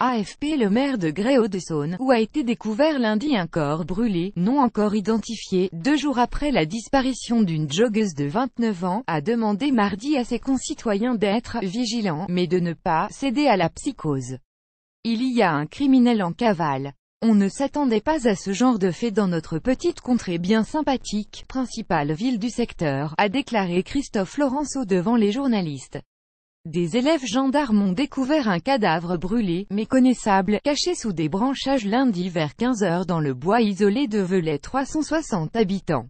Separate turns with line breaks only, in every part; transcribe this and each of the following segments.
AFP Le maire de grey de où a été découvert lundi un corps brûlé, non encore identifié, deux jours après la disparition d'une joggeuse de 29 ans, a demandé mardi à ses concitoyens d'être « vigilants », mais de ne pas « céder à la psychose ». Il y a un criminel en cavale. On ne s'attendait pas à ce genre de fait dans notre petite contrée bien sympathique, principale ville du secteur, a déclaré Christophe Laurenceau devant les journalistes. Des élèves gendarmes ont découvert un cadavre brûlé, méconnaissable, caché sous des branchages lundi vers 15h dans le bois isolé de Velay 360 habitants.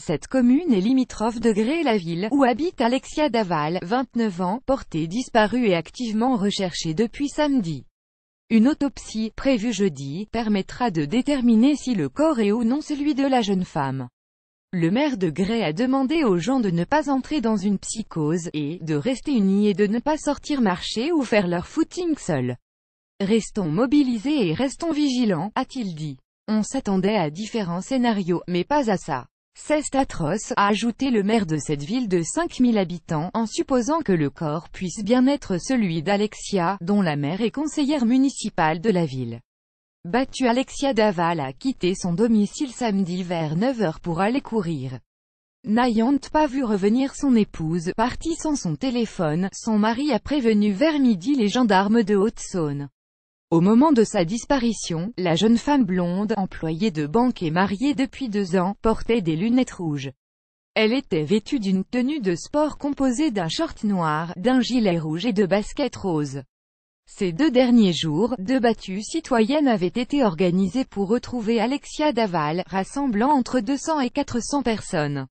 Cette commune est limitrophe de Gré-la-Ville, où habite Alexia Daval, 29 ans, portée disparue et activement recherchée depuis samedi. Une autopsie, prévue jeudi, permettra de déterminer si le corps est ou non celui de la jeune femme. Le maire de Grès a demandé aux gens de ne pas entrer dans une psychose, et de rester unis et de ne pas sortir marcher ou faire leur footing seul. Restons mobilisés et restons vigilants, a-t-il dit. On s'attendait à différents scénarios, mais pas à ça. C'est atroce, a ajouté le maire de cette ville de 5000 habitants, en supposant que le corps puisse bien être celui d'Alexia, dont la mère est conseillère municipale de la ville. Battu Alexia Daval a quitté son domicile samedi vers 9h pour aller courir. N'ayant pas vu revenir son épouse, partie sans son téléphone, son mari a prévenu vers midi les gendarmes de Haute-Saône. Au moment de sa disparition, la jeune femme blonde, employée de banque et mariée depuis deux ans, portait des lunettes rouges. Elle était vêtue d'une tenue de sport composée d'un short noir, d'un gilet rouge et de baskets roses. Ces deux derniers jours, deux battues citoyennes avaient été organisées pour retrouver Alexia Daval, rassemblant entre 200 et 400 personnes.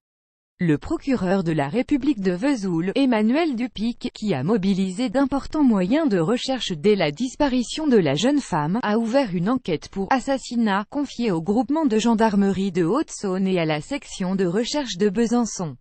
Le procureur de la République de Vesoul, Emmanuel Dupic, qui a mobilisé d'importants moyens de recherche dès la disparition de la jeune femme, a ouvert une enquête pour assassinat confiée au groupement de gendarmerie de Haute-Saône et à la section de recherche de Besançon.